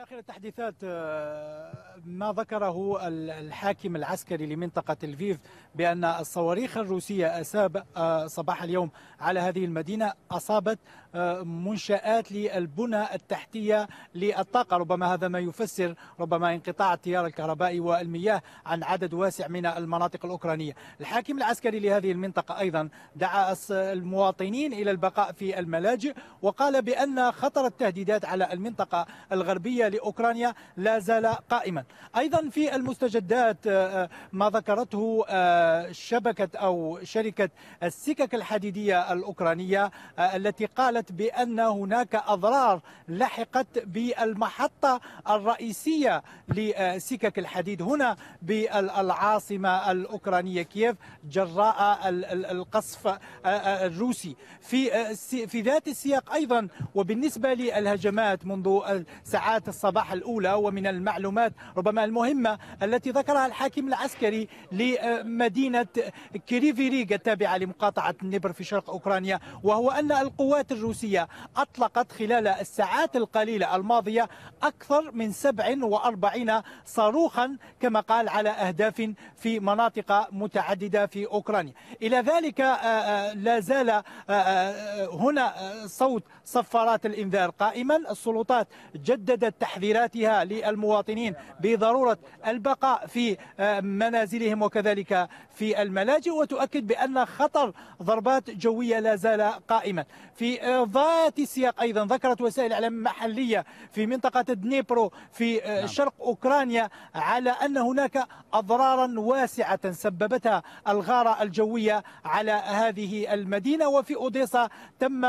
آخر التحديثات آه، ما ذكره الحاكم العسكري لمنطقة الفيف بأن الصواريخ الروسية أساب آه، صباح اليوم على هذه المدينة أصابت آه، منشآت للبنى التحتية للطاقة ربما هذا ما يفسر ربما انقطاع التيار الكهربائي والمياه عن عدد واسع من المناطق الأوكرانية الحاكم العسكري لهذه المنطقة أيضا دعا المواطنين إلى البقاء في الملاجئ وقال بأن خطر التهديدات على المنطقة الغربية لأوكرانيا لا زال قائما أيضا في المستجدات آه، آه، ما ذكرته آه، شبكة أو شركة السكك الحديدية الأوكرانية التي قالت بأن هناك أضرار لحقت بالمحطة الرئيسية لسكك الحديد هنا بالعاصمة الأوكرانية كييف جراء القصف الروسي في في ذات السياق أيضا وبالنسبة للهجمات منذ الساعات الصباح الأولى ومن المعلومات ربما المهمة التي ذكرها الحاكم العسكري لمدينة كريفيريغ التابعة لمقاطعة النبر في شرق أوكرانيا وهو أن القوات الروسية أطلقت خلال الساعات القليلة الماضية أكثر من 47 صاروخا كما قال على أهداف في مناطق متعددة في أوكرانيا إلى ذلك آه، آه، لا زال آه، هنا صوت صفارات الإنذار قائما السلطات جددت تحذيراتها للمواطنين بضرورة البقاء في آه، منازلهم وكذلك في الملاجئ وتؤكد بأن خطر ضربات جوية لا زال قائما في آه، ذات السياق أيضا ذكرت وسائل إعلام محلية في منطقة دنيبرو في آه، نعم. شرق أوكرانيا على أن هناك أضرارا واسعة سببتها الغارة الجوية على هذه المدينة وفي أوديسا تم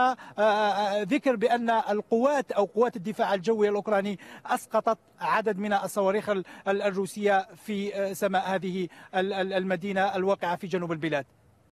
ذكر بأن القوات أو قوات الدفاع الجوي الأوكراني أسقطت عدد من الصواريخ الروسية في آه، سماء هذه المدينة الواقعة في جنوب البلاد